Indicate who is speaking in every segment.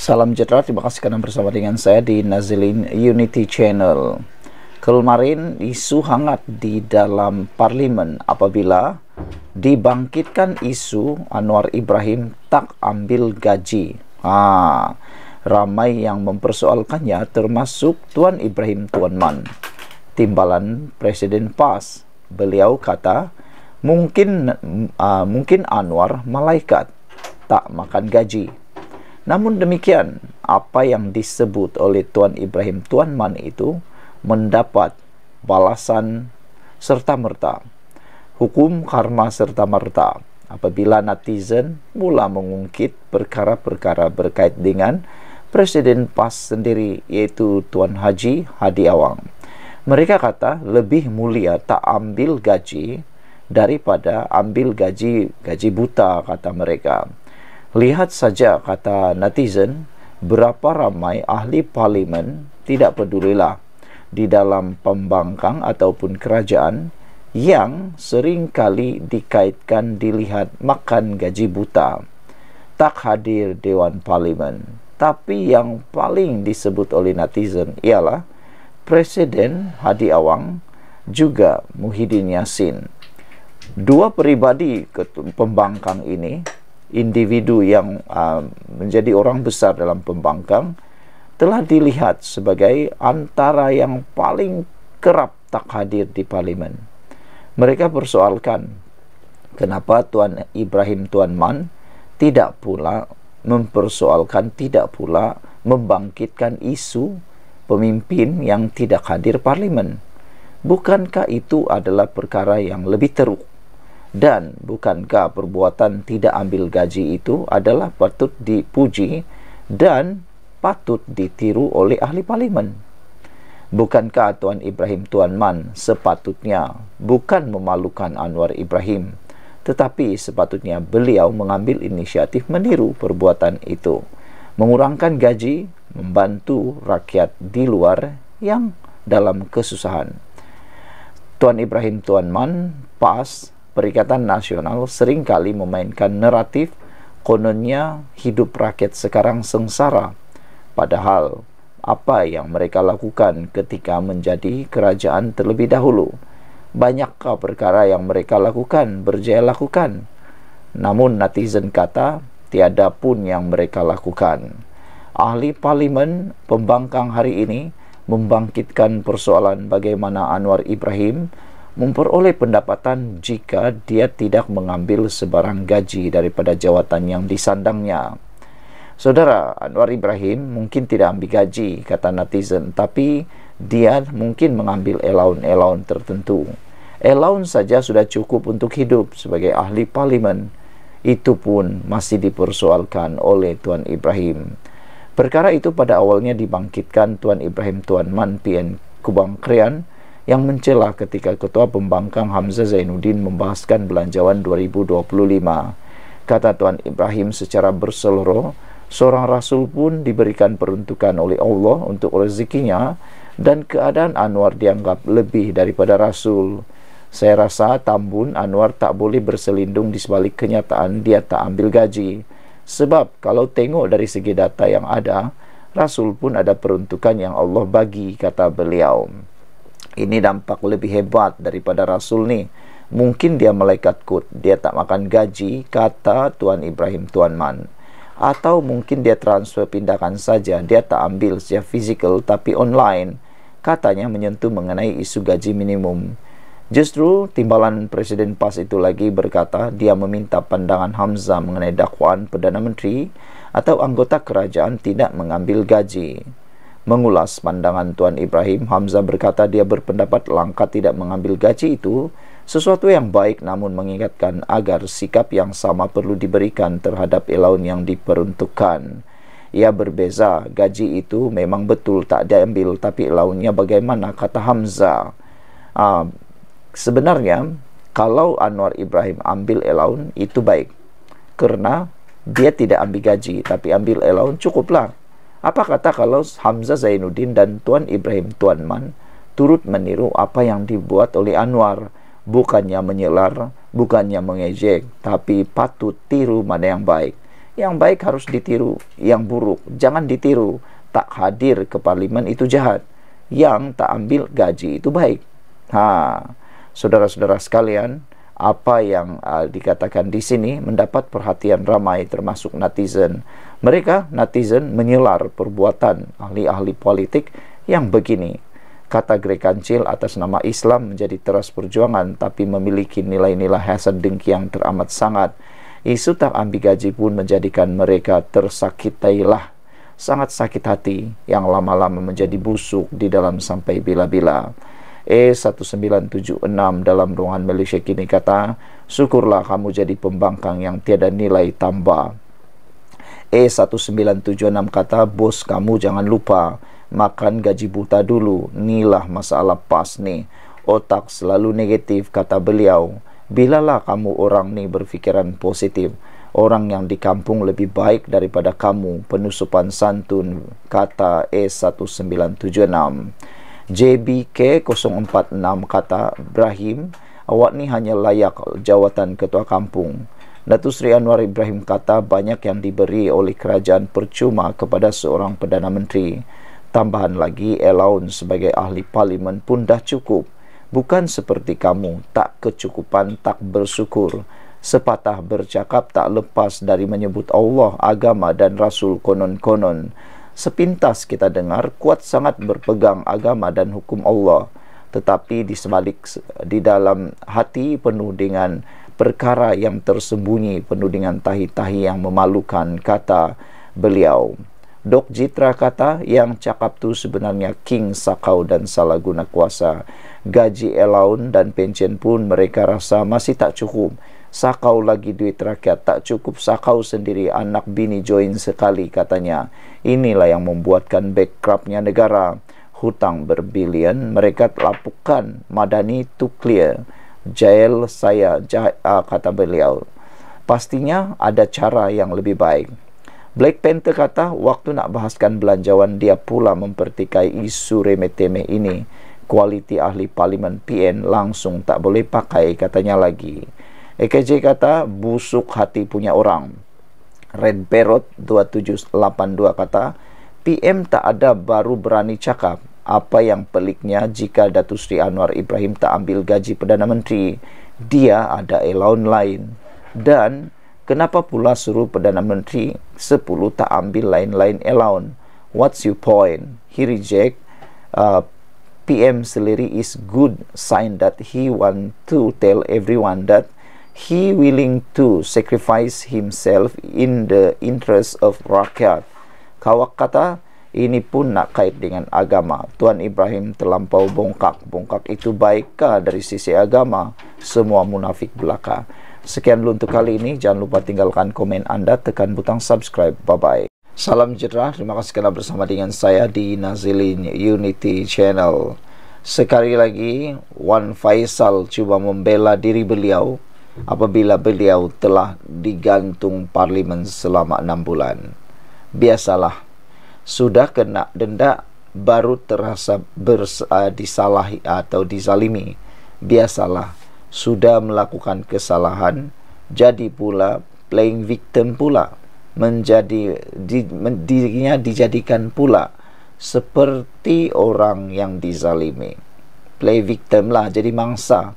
Speaker 1: Salam sejahtera, terima kasih kerana bersama dengan saya di Nazilin Unity Channel. Kemarin isu hangat di dalam parlimen apabila dibangkitkan isu Anwar Ibrahim tak ambil gaji. Ha, ramai yang mempersoalkannya termasuk Tuan Ibrahim Tuan Man. Timbalan Presiden PAS, beliau kata, mungkin uh, mungkin Anwar malaikat tak makan gaji. Namun demikian, apa yang disebut oleh Tuan Ibrahim Tuan Man itu mendapat balasan serta-merta. Hukum karma serta-merta apabila netizen mula mengungkit perkara-perkara berkait dengan Presiden PAS sendiri iaitu Tuan Haji Hadi Awang. Mereka kata lebih mulia tak ambil gaji daripada ambil gaji gaji buta kata mereka. Lihat saja kata netizen, berapa ramai ahli parlimen tidak pedulilah di dalam pembangkang ataupun kerajaan yang seringkali dikaitkan dilihat makan gaji buta. Tak hadir Dewan Parlimen. Tapi yang paling disebut oleh netizen ialah Presiden Hadi Awang juga Muhyiddin Yassin. Dua peribadi pembangkang ini individu yang uh, menjadi orang besar dalam pembangkang telah dilihat sebagai antara yang paling kerap tak hadir di parlimen. Mereka persoalkan kenapa Tuan Ibrahim Tuan Man tidak pula mempersoalkan tidak pula membangkitkan isu pemimpin yang tidak hadir parlimen. Bukankah itu adalah perkara yang lebih teruk? dan bukankah perbuatan tidak ambil gaji itu adalah patut dipuji dan patut ditiru oleh ahli parlimen bukankah tuan ibrahim tuan man sepatutnya bukan memalukan anwar ibrahim tetapi sepatutnya beliau mengambil inisiatif meniru perbuatan itu mengurangkan gaji membantu rakyat di luar yang dalam kesusahan tuan ibrahim tuan man pas Perikatan Nasional seringkali memainkan naratif kononnya hidup rakyat sekarang sengsara. Padahal, apa yang mereka lakukan ketika menjadi kerajaan terlebih dahulu? Banyakkah perkara yang mereka lakukan berjaya lakukan? Namun netizen kata, tiada pun yang mereka lakukan. Ahli Parlimen pembangkang hari ini membangkitkan persoalan bagaimana Anwar Ibrahim memperoleh pendapatan jika dia tidak mengambil sebarang gaji daripada jawatan yang disandangnya. Saudara Anwar Ibrahim mungkin tidak ambil gaji, kata netizen, tapi dia mungkin mengambil elaun-elaun tertentu. Elaun saja sudah cukup untuk hidup sebagai ahli parlimen. Itu pun masih dipersoalkan oleh Tuan Ibrahim. Perkara itu pada awalnya dibangkitkan Tuan Ibrahim Tuan Man PN Kubang Krian yang mencela ketika Ketua Pembangkang Hamzah Zainuddin membahaskan belanjawan 2025. Kata Tuan Ibrahim secara berseluruh, seorang rasul pun diberikan peruntukan oleh Allah untuk rezekinya dan keadaan Anwar dianggap lebih daripada rasul. Saya rasa Tambun Anwar tak boleh berselindung di sebalik kenyataan dia tak ambil gaji. Sebab kalau tengok dari segi data yang ada, Rasul pun ada peruntukan yang Allah bagi, kata beliau ini dampak lebih hebat daripada Rasul ni. Mungkin dia malaikat kut, dia tak makan gaji, kata Tuan Ibrahim Tuan Man. Atau mungkin dia transfer pindahkan saja, dia tak ambil secara fizikal tapi online. Katanya menyentuh mengenai isu gaji minimum. Justru timbalan Presiden PAS itu lagi berkata dia meminta pandangan Hamzah mengenai dakwaan Perdana Menteri atau anggota kerajaan tidak mengambil gaji. Mengulas pandangan Tuan Ibrahim, Hamzah berkata dia berpendapat langkah tidak mengambil gaji itu sesuatu yang baik namun mengingatkan agar sikap yang sama perlu diberikan terhadap elaun yang diperuntukkan. Ia berbeza, gaji itu memang betul tak diambil tapi elaunnya bagaimana kata Hamzah. Uh, sebenarnya kalau Anwar Ibrahim ambil elaun itu baik karena dia tidak ambil gaji tapi ambil elaun cukuplah apa kata kalau Hamzah Zainuddin dan Tuan Ibrahim Tuan Man turut meniru apa yang dibuat oleh Anwar, bukannya menyelar, bukannya mengejek, tapi patut tiru mana yang baik. Yang baik harus ditiru, yang buruk jangan ditiru. Tak hadir ke Parlimen itu jahat, yang tak ambil gaji itu baik. Ha, saudara-saudara sekalian, apa yang uh, dikatakan di sini mendapat perhatian ramai termasuk netizen. Mereka netizen menyelar perbuatan ahli-ahli politik yang begini. Kata Greg Kancil atas nama Islam menjadi teras perjuangan tapi memiliki nilai-nilai hasad dengki yang teramat sangat. Isu tak ambil gaji pun menjadikan mereka tersakitailah. Sangat sakit hati yang lama-lama menjadi busuk di dalam sampai bila-bila. E 1976 dalam ruangan Malaysia kini kata syukurlah kamu jadi pembangkang yang tiada nilai tambah E1976 kata bos kamu jangan lupa makan gaji buta dulu nilah masalah pas ni otak selalu negatif kata beliau bilalah kamu orang ni berfikiran positif orang yang di kampung lebih baik daripada kamu penusupan santun kata E1976 JBK 046 kata Ibrahim awak ni hanya layak jawatan ketua kampung Datuk Seri Anwar Ibrahim kata banyak yang diberi oleh kerajaan percuma kepada seorang Perdana Menteri tambahan lagi allowance sebagai ahli parlimen pun dah cukup bukan seperti kamu tak kecukupan tak bersyukur sepatah bercakap tak lepas dari menyebut Allah agama dan rasul konon-konon sepintas kita dengar kuat sangat berpegang agama dan hukum Allah tetapi di sebalik di dalam hati penuh dengan perkara yang tersembunyi penuh dengan tahi-tahi yang memalukan kata beliau Dok Jitra kata yang cakap tu sebenarnya King Sakau dan salah guna kuasa gaji elaun dan pencen pun mereka rasa masih tak cukup Sakau lagi duit rakyat tak cukup Sakau sendiri anak bini join sekali katanya Inilah yang membuatkan bankruptnya negara. Hutang berbilion mereka lapukan. Madani to clear. Jail saya, jail, uh, ah, kata beliau. Pastinya ada cara yang lebih baik. Black Panther kata, waktu nak bahaskan belanjawan, dia pula mempertikai isu remeh-temeh ini. Kualiti ahli parlimen PN langsung tak boleh pakai, katanya lagi. EKJ kata, busuk hati punya orang. Red Parrot 2782 kata, PM tak ada baru berani cakap. Apa yang peliknya jika Datu Sri Anwar Ibrahim tak ambil gaji Perdana Menteri? Dia ada elaun lain. Dan kenapa pula suruh Perdana Menteri 10 tak ambil lain-lain elaun? What's your point? He reject. Uh, PM sendiri is good sign that he want to tell everyone that he willing to sacrifice himself in the interest of rakyat. Kawak kata, ini pun nak kait dengan agama. Tuan Ibrahim terlampau bongkak. Bongkak itu baikkah dari sisi agama? Semua munafik belaka. Sekian dulu untuk kali ini. Jangan lupa tinggalkan komen anda. Tekan butang subscribe. Bye-bye. Salam sejahtera. Terima kasih kerana bersama dengan saya di Nazilin Unity Channel. Sekali lagi, Wan Faisal cuba membela diri beliau apabila beliau telah digantung parlimen selama enam bulan. Biasalah, sudah kena denda baru terasa bers- eh, disalahi atau dizalimi. Biasalah, sudah melakukan kesalahan, jadi pula playing victim pula menjadi di, men, dirinya dijadikan pula seperti orang yang dizalimi play victim lah jadi mangsa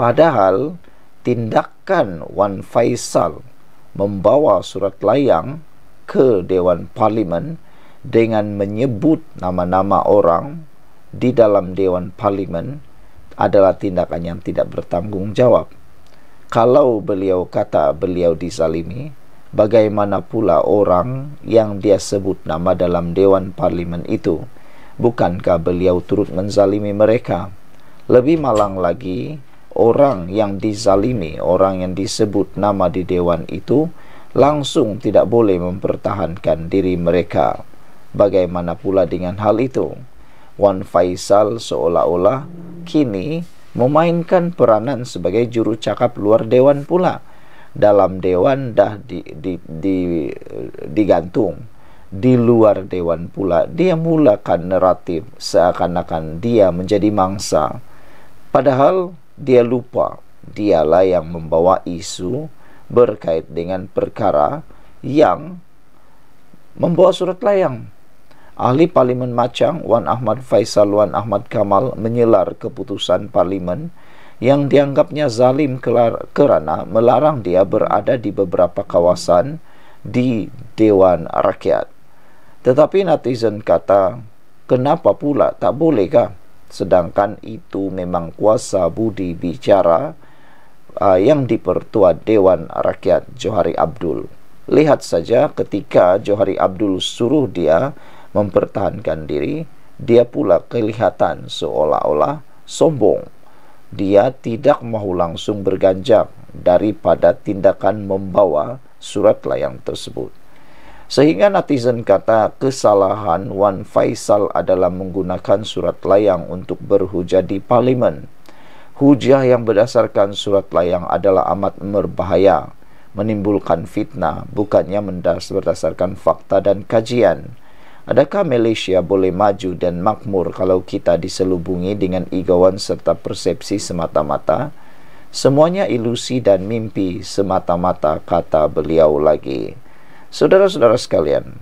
Speaker 1: padahal tindakan Wan Faisal membawa surat layang ke Dewan Parlimen dengan menyebut nama-nama orang di dalam Dewan Parlimen adalah tindakan yang tidak bertanggungjawab. Kalau beliau kata beliau disalimi, bagaimana pula orang yang dia sebut nama dalam Dewan Parlimen itu? Bukankah beliau turut menzalimi mereka? Lebih malang lagi, orang yang dizalimi, orang yang disebut nama di dewan itu langsung tidak boleh mempertahankan diri mereka. Bagaimana pula dengan hal itu? Wan Faisal seolah-olah kini memainkan peranan sebagai juru cakap luar dewan pula. Dalam dewan dah di, di, di, digantung. Di luar dewan pula dia mulakan naratif seakan-akan dia menjadi mangsa. Padahal dia lupa dialah yang membawa isu ya. berkait dengan perkara yang membawa surat layang. Ahli Parlimen Macang Wan Ahmad Faisal Wan Ahmad Kamal menyelar keputusan Parlimen yang dianggapnya zalim kerana melarang dia berada di beberapa kawasan di Dewan Rakyat. Tetapi netizen kata, kenapa pula tak bolehkah? sedangkan itu memang kuasa budi bicara uh, yang dipertua Dewan Rakyat Johari Abdul. Lihat saja ketika Johari Abdul suruh dia mempertahankan diri, dia pula kelihatan seolah-olah sombong. Dia tidak mahu langsung berganjak daripada tindakan membawa surat layang tersebut. Sehingga netizen kata kesalahan Wan Faisal adalah menggunakan surat layang untuk berhujah di parlimen. Hujah yang berdasarkan surat layang adalah amat berbahaya, menimbulkan fitnah bukannya mendas berdasarkan fakta dan kajian. Adakah Malaysia boleh maju dan makmur kalau kita diselubungi dengan igawan serta persepsi semata-mata? Semuanya ilusi dan mimpi semata-mata kata beliau lagi. Saudara-saudara sekalian,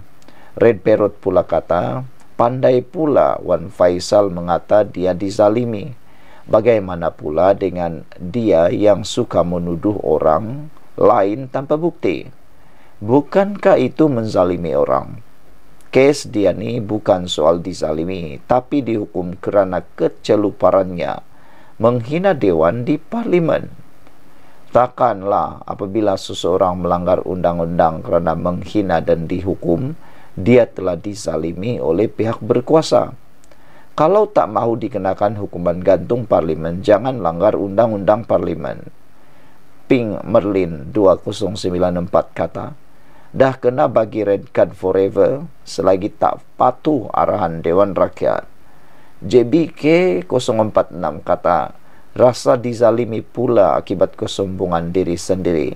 Speaker 1: Red Perot pula kata, pandai pula Wan Faisal mengata dia dizalimi. Bagaimana pula dengan dia yang suka menuduh orang lain tanpa bukti? Bukankah itu menzalimi orang? Kes dia ni bukan soal dizalimi, tapi dihukum kerana keceluparannya menghina dewan di parlimen. Takkanlah apabila seseorang melanggar undang-undang kerana menghina dan dihukum, dia telah disalimi oleh pihak berkuasa. Kalau tak mahu dikenakan hukuman gantung parlimen, jangan langgar undang-undang parlimen. Ping Merlin 2094 kata, Dah kena bagi red card forever selagi tak patuh arahan Dewan Rakyat. JBK 046 kata, rasa dizalimi pula akibat kesombongan diri sendiri.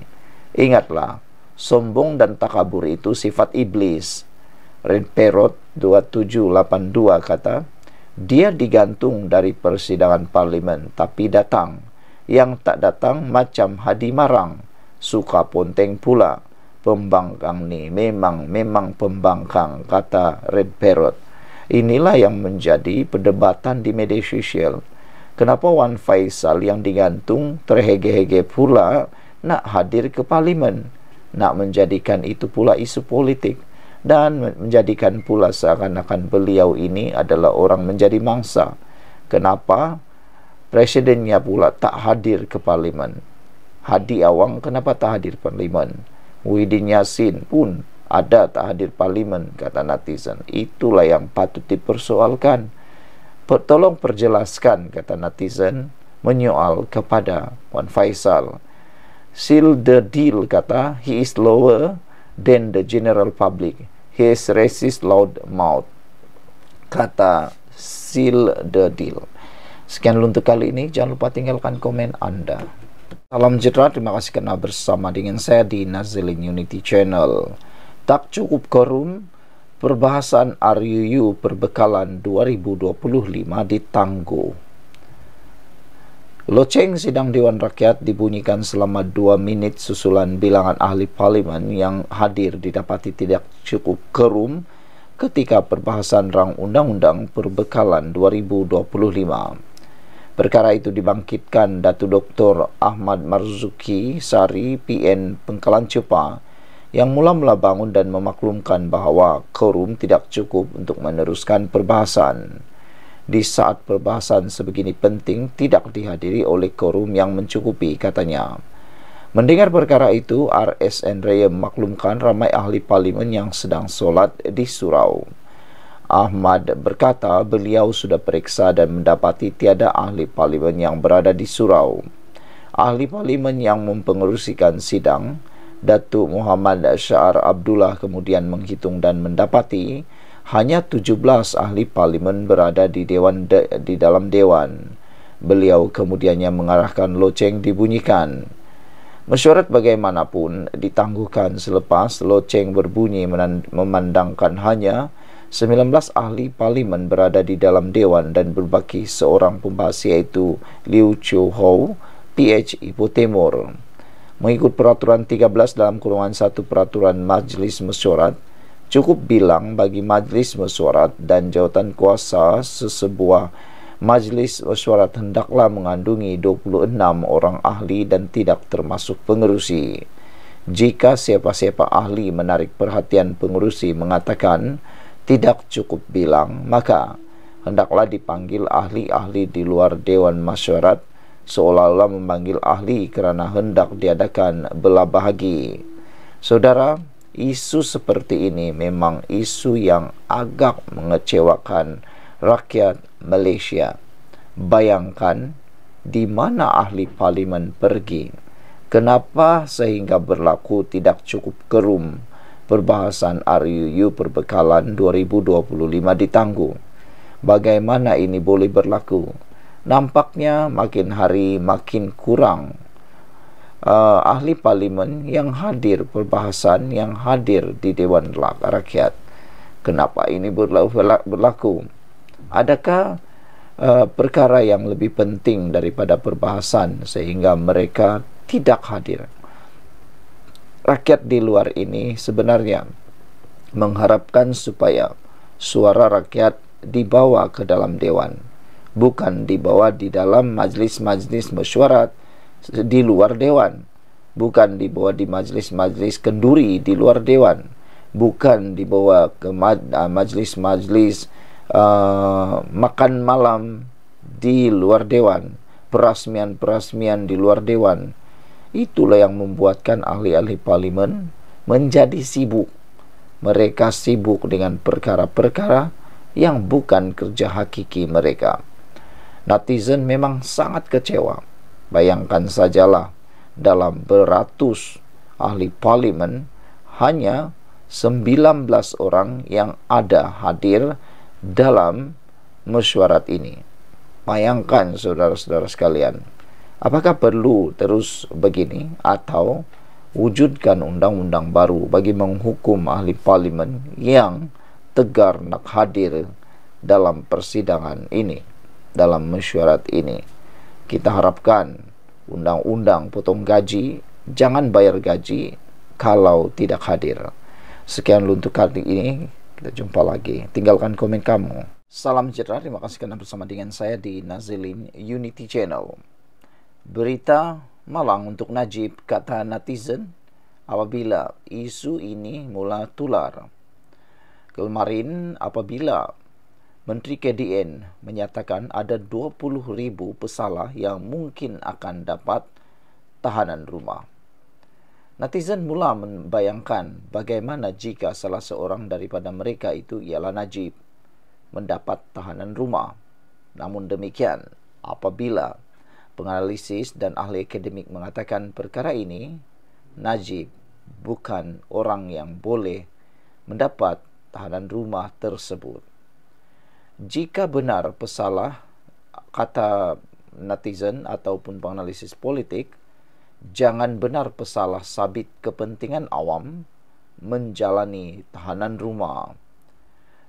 Speaker 1: Ingatlah, sombong dan takabur itu sifat iblis. Red Perot 2782 kata, Dia digantung dari persidangan parlimen, tapi datang. Yang tak datang macam hadi marang. Suka ponteng pula. Pembangkang ni memang, memang pembangkang, kata Red Perot. Inilah yang menjadi perdebatan di media sosial kenapa Wan Faisal yang digantung terhege-hege pula nak hadir ke parlimen nak menjadikan itu pula isu politik dan menjadikan pula seakan-akan beliau ini adalah orang menjadi mangsa kenapa presidennya pula tak hadir ke parlimen Hadi Awang kenapa tak hadir parlimen Muhyiddin Yassin pun ada tak hadir parlimen kata netizen itulah yang patut dipersoalkan tolong perjelaskan kata netizen menyoal kepada Wan Faisal seal the deal kata he is lower than the general public he is racist loud mouth kata seal the deal sekian dulu untuk kali ini jangan lupa tinggalkan komen anda salam sejahtera. terima kasih kerana bersama dengan saya di Nazilin Unity Channel tak cukup korum perbahasan RUU Perbekalan 2025 di ditangguh. Loceng sidang Dewan Rakyat dibunyikan selama dua minit susulan bilangan ahli parlimen yang hadir didapati tidak cukup kerum ketika perbahasan rang Undang-Undang Perbekalan 2025. Perkara itu dibangkitkan Datu Dr. Ahmad Marzuki Sari, PN Pengkalan Cepat, yang mula-mula bangun dan memaklumkan bahawa korum tidak cukup untuk meneruskan perbahasan. Di saat perbahasan sebegini penting tidak dihadiri oleh korum yang mencukupi, katanya. Mendengar perkara itu, RSN Raya memaklumkan ramai ahli parlimen yang sedang solat di surau. Ahmad berkata beliau sudah periksa dan mendapati tiada ahli parlimen yang berada di surau. Ahli parlimen yang mempengerusikan sidang, Datuk Muhammad Syar Abdullah kemudian menghitung dan mendapati hanya 17 ahli parlimen berada di dewan de, di dalam dewan. Beliau kemudiannya mengarahkan loceng dibunyikan. Mesyuarat bagaimanapun ditangguhkan selepas loceng berbunyi memandangkan hanya 19 ahli parlimen berada di dalam dewan dan berbaki seorang pembahas iaitu Liu Chiu Hou, PH Ipoh Timur. Timur mengikut peraturan 13 dalam kurungan satu peraturan majlis mesyuarat cukup bilang bagi majlis mesyuarat dan jawatan kuasa sesebuah majlis mesyuarat hendaklah mengandungi 26 orang ahli dan tidak termasuk pengerusi. Jika siapa-siapa ahli menarik perhatian pengerusi mengatakan tidak cukup bilang, maka hendaklah dipanggil ahli-ahli di luar Dewan Masyarakat seolah-olah memanggil ahli kerana hendak diadakan belah bahagi. Saudara, isu seperti ini memang isu yang agak mengecewakan rakyat Malaysia. Bayangkan di mana ahli parlimen pergi. Kenapa sehingga berlaku tidak cukup kerum perbahasan RUU perbekalan 2025 ditangguh? Bagaimana ini boleh berlaku? nampaknya makin hari makin kurang uh, ahli parlimen yang hadir perbahasan yang hadir di Dewan Rakyat. Kenapa ini berlaku? berlaku? Adakah uh, perkara yang lebih penting daripada perbahasan sehingga mereka tidak hadir? Rakyat di luar ini sebenarnya mengharapkan supaya suara rakyat dibawa ke dalam dewan bukan dibawa di dalam majlis-majlis mesyuarat di luar dewan bukan dibawa di majlis-majlis kenduri di luar dewan bukan dibawa ke ah, majlis-majlis uh, makan malam di luar dewan perasmian-perasmian di luar dewan itulah yang membuatkan ahli-ahli parlimen menjadi sibuk mereka sibuk dengan perkara-perkara yang bukan kerja hakiki mereka Netizen memang sangat kecewa. Bayangkan sajalah dalam beratus ahli parlimen hanya 19 orang yang ada hadir dalam mesyuarat ini. Bayangkan saudara-saudara sekalian, apakah perlu terus begini atau wujudkan undang-undang baru bagi menghukum ahli parlimen yang tegar nak hadir dalam persidangan ini? dalam mesyuarat ini. Kita harapkan undang-undang potong gaji, jangan bayar gaji kalau tidak hadir. Sekian untuk kali ini, kita jumpa lagi. Tinggalkan komen kamu. Salam sejahtera, terima kasih kerana bersama dengan saya di Nazilin Unity Channel. Berita malang untuk Najib, kata netizen, apabila isu ini mula tular. Kemarin apabila Menteri KDN menyatakan ada 20,000 pesalah yang mungkin akan dapat tahanan rumah. Netizen mula membayangkan bagaimana jika salah seorang daripada mereka itu ialah Najib mendapat tahanan rumah. Namun demikian, apabila penganalisis dan ahli akademik mengatakan perkara ini, Najib bukan orang yang boleh mendapat tahanan rumah tersebut jika benar pesalah kata netizen ataupun penganalisis politik jangan benar pesalah sabit kepentingan awam menjalani tahanan rumah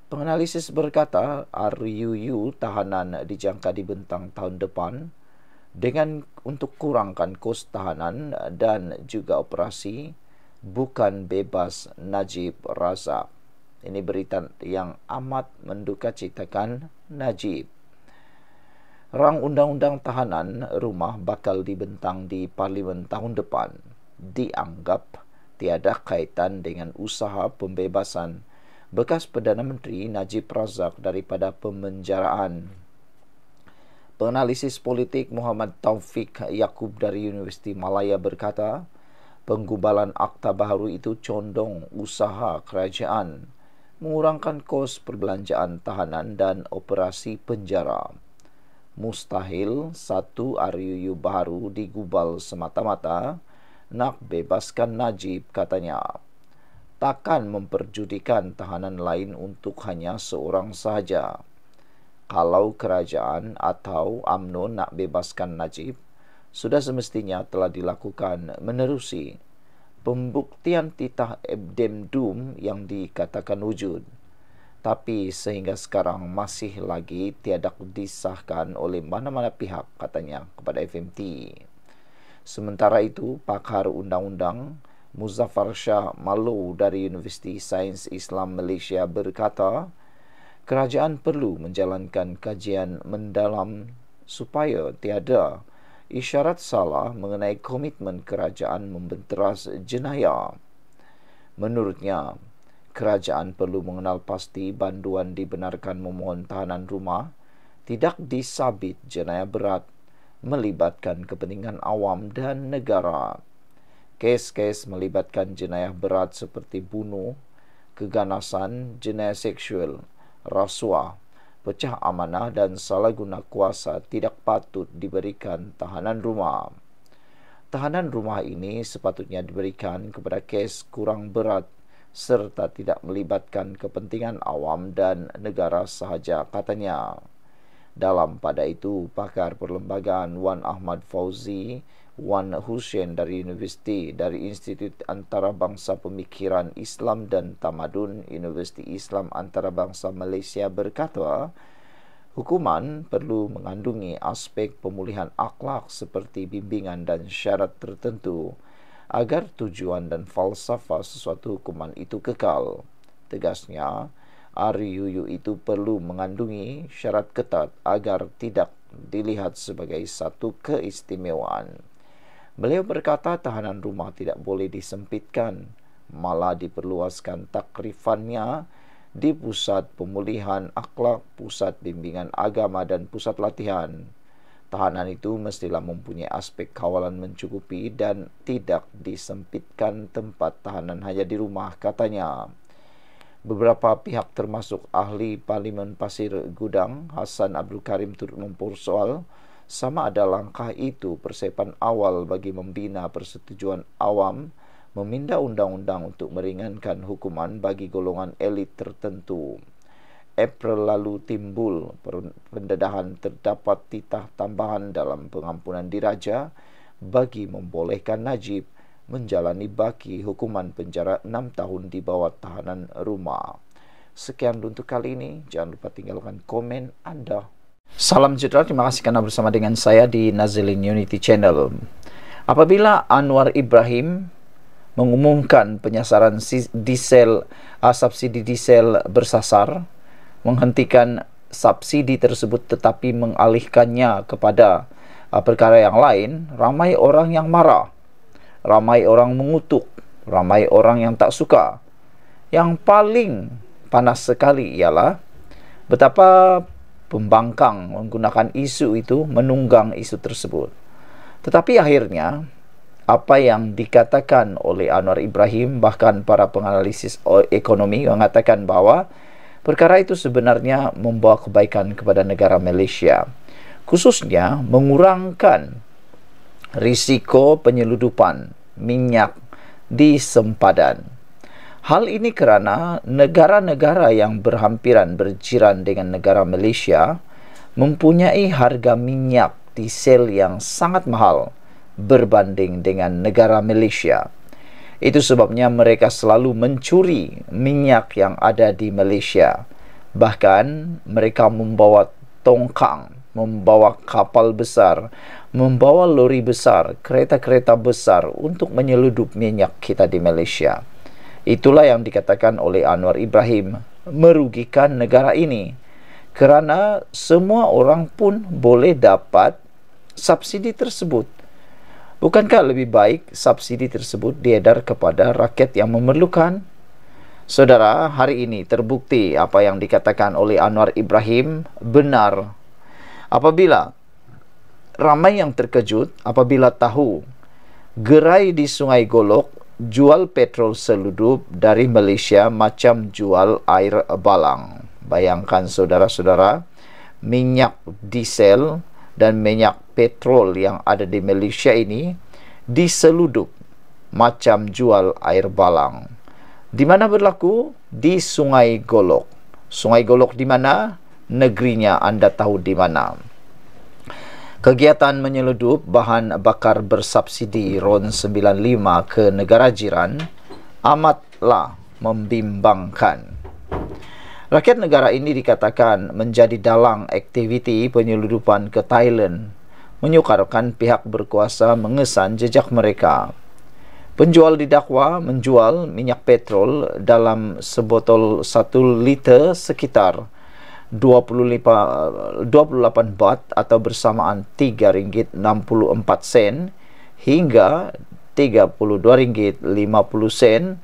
Speaker 1: penganalisis berkata RUU tahanan dijangka dibentang tahun depan dengan untuk kurangkan kos tahanan dan juga operasi bukan bebas Najib Razak ini berita yang amat menduka mendukacitakan Najib. Rang undang-undang tahanan rumah bakal dibentang di parlimen tahun depan dianggap tiada kaitan dengan usaha pembebasan bekas Perdana Menteri Najib Razak daripada pemenjaraan. Penganalisis politik Muhammad Taufik Yakub dari Universiti Malaya berkata, penggubalan akta baru itu condong usaha kerajaan mengurangkan kos perbelanjaan tahanan dan operasi penjara. Mustahil satu RUU baru digubal semata-mata nak bebaskan Najib katanya. Takkan memperjudikan tahanan lain untuk hanya seorang sahaja. Kalau kerajaan atau UMNO nak bebaskan Najib, sudah semestinya telah dilakukan menerusi pembuktian titah Ebdem Dum yang dikatakan wujud. Tapi sehingga sekarang masih lagi tiada disahkan oleh mana-mana pihak katanya kepada FMT. Sementara itu, pakar undang-undang Muzaffar Shah Malu dari Universiti Sains Islam Malaysia berkata, kerajaan perlu menjalankan kajian mendalam supaya tiada isyarat salah mengenai komitmen kerajaan membenteras jenayah. Menurutnya, kerajaan perlu mengenal pasti banduan dibenarkan memohon tahanan rumah tidak disabit jenayah berat melibatkan kepentingan awam dan negara. Kes-kes melibatkan jenayah berat seperti bunuh, keganasan, jenayah seksual, rasuah, pecah amanah dan salah guna kuasa tidak patut diberikan tahanan rumah. Tahanan rumah ini sepatutnya diberikan kepada kes kurang berat serta tidak melibatkan kepentingan awam dan negara sahaja katanya. Dalam pada itu, pakar perlembagaan Wan Ahmad Fauzi Wan Hussein dari Universiti dari Institut Antarabangsa Pemikiran Islam dan Tamadun Universiti Islam Antarabangsa Malaysia berkata hukuman perlu mengandungi aspek pemulihan akhlak seperti bimbingan dan syarat tertentu agar tujuan dan falsafah sesuatu hukuman itu kekal tegasnya RUU itu perlu mengandungi syarat ketat agar tidak dilihat sebagai satu keistimewaan Beliau berkata tahanan rumah tidak boleh disempitkan, malah diperluaskan takrifannya di pusat pemulihan akhlak, pusat bimbingan agama dan pusat latihan. Tahanan itu mestilah mempunyai aspek kawalan mencukupi dan tidak disempitkan tempat tahanan hanya di rumah, katanya. Beberapa pihak termasuk ahli Parlimen Pasir Gudang, Hasan Abdul Karim turut mempersoal sama ada langkah itu persiapan awal bagi membina persetujuan awam meminda undang-undang untuk meringankan hukuman bagi golongan elit tertentu. April lalu timbul pendedahan terdapat titah tambahan dalam pengampunan diraja bagi membolehkan Najib menjalani baki hukuman penjara enam tahun di bawah tahanan rumah. Sekian untuk kali ini, jangan lupa tinggalkan komen Anda Salam sejahtera, terima kasih kerana bersama dengan saya di Nazilin Unity Channel. Apabila Anwar Ibrahim mengumumkan penyasaran diesel uh, subsidi diesel bersasar, menghentikan subsidi tersebut tetapi mengalihkannya kepada uh, perkara yang lain, ramai orang yang marah, ramai orang mengutuk, ramai orang yang tak suka. Yang paling panas sekali ialah betapa pembangkang menggunakan isu itu menunggang isu tersebut. Tetapi akhirnya apa yang dikatakan oleh Anwar Ibrahim bahkan para penganalisis ekonomi mengatakan bahawa perkara itu sebenarnya membawa kebaikan kepada negara Malaysia khususnya mengurangkan risiko penyeludupan minyak di sempadan. Hal ini kerana negara-negara yang berhampiran berjiran dengan negara Malaysia mempunyai harga minyak diesel yang sangat mahal berbanding dengan negara Malaysia. Itu sebabnya mereka selalu mencuri minyak yang ada di Malaysia. Bahkan mereka membawa tongkang, membawa kapal besar, membawa lori besar, kereta-kereta besar untuk menyeludup minyak kita di Malaysia. Itulah yang dikatakan oleh Anwar Ibrahim merugikan negara ini kerana semua orang pun boleh dapat subsidi tersebut. Bukankah lebih baik subsidi tersebut diedar kepada rakyat yang memerlukan? Saudara, hari ini terbukti apa yang dikatakan oleh Anwar Ibrahim benar. Apabila ramai yang terkejut apabila tahu gerai di Sungai Golok jual petrol seludup dari Malaysia macam jual air balang. Bayangkan saudara-saudara, minyak diesel dan minyak petrol yang ada di Malaysia ini diseludup macam jual air balang. Di mana berlaku? Di Sungai Golok. Sungai Golok di mana? Negerinya anda tahu di mana. Kegiatan menyeludup bahan bakar bersubsidi RON95 ke negara jiran amatlah membimbangkan. Rakyat negara ini dikatakan menjadi dalang aktiviti penyeludupan ke Thailand menyukarkan pihak berkuasa mengesan jejak mereka. Penjual didakwa menjual minyak petrol dalam sebotol 1 liter sekitar 25 28 baht atau bersamaan 3 ringgit 64 sen hingga 32 ringgit 50 sen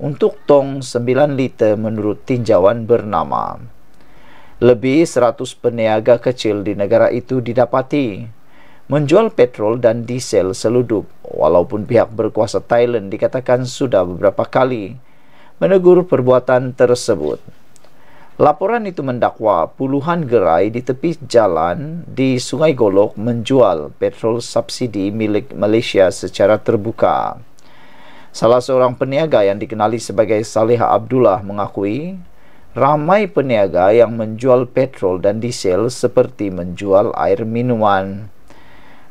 Speaker 1: untuk tong 9 liter menurut tinjauan bernama lebih 100 peniaga kecil di negara itu didapati menjual petrol dan diesel seludup walaupun pihak berkuasa Thailand dikatakan sudah beberapa kali menegur perbuatan tersebut. Laporan itu mendakwa puluhan gerai di tepi jalan di Sungai Golok menjual petrol subsidi milik Malaysia secara terbuka. Salah seorang peniaga yang dikenali sebagai Saleha Abdullah mengakui ramai peniaga yang menjual petrol dan diesel seperti menjual air minuman.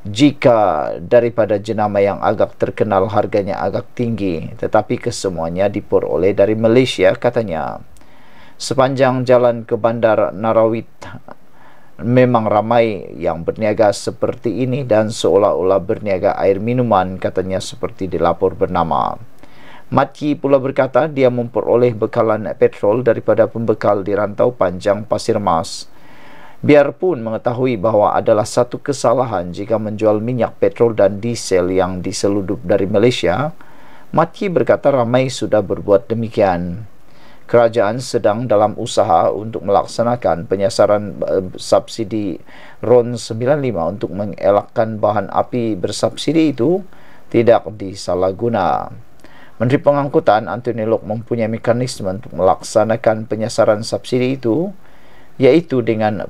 Speaker 1: Jika daripada jenama yang agak terkenal harganya agak tinggi tetapi kesemuanya diperoleh dari Malaysia katanya sepanjang jalan ke bandar Narawit memang ramai yang berniaga seperti ini dan seolah-olah berniaga air minuman katanya seperti dilapor bernama Matki pula berkata dia memperoleh bekalan petrol daripada pembekal di rantau panjang Pasir Mas. Biarpun mengetahui bahawa adalah satu kesalahan jika menjual minyak petrol dan diesel yang diseludup dari Malaysia, Matki berkata ramai sudah berbuat demikian kerajaan sedang dalam usaha untuk melaksanakan penyasaran eh, subsidi RON 95 untuk mengelakkan bahan api bersubsidi itu tidak disalahguna. Menteri Pengangkutan Anthony Lok mempunyai mekanisme untuk melaksanakan penyasaran subsidi itu iaitu dengan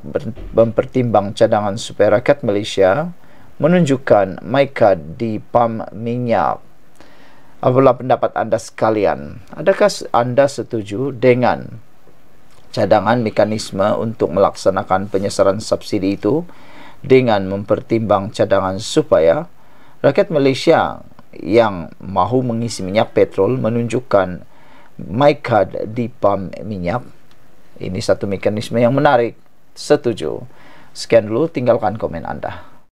Speaker 1: mempertimbang cadangan supaya rakyat Malaysia menunjukkan mereka di pam minyak apa pendapat anda sekalian adakah anda setuju dengan cadangan mekanisme untuk melaksanakan penyesaran subsidi itu dengan mempertimbang cadangan supaya rakyat Malaysia yang mahu mengisi minyak petrol menunjukkan my card di pam minyak ini satu mekanisme yang menarik setuju sekian dulu tinggalkan komen anda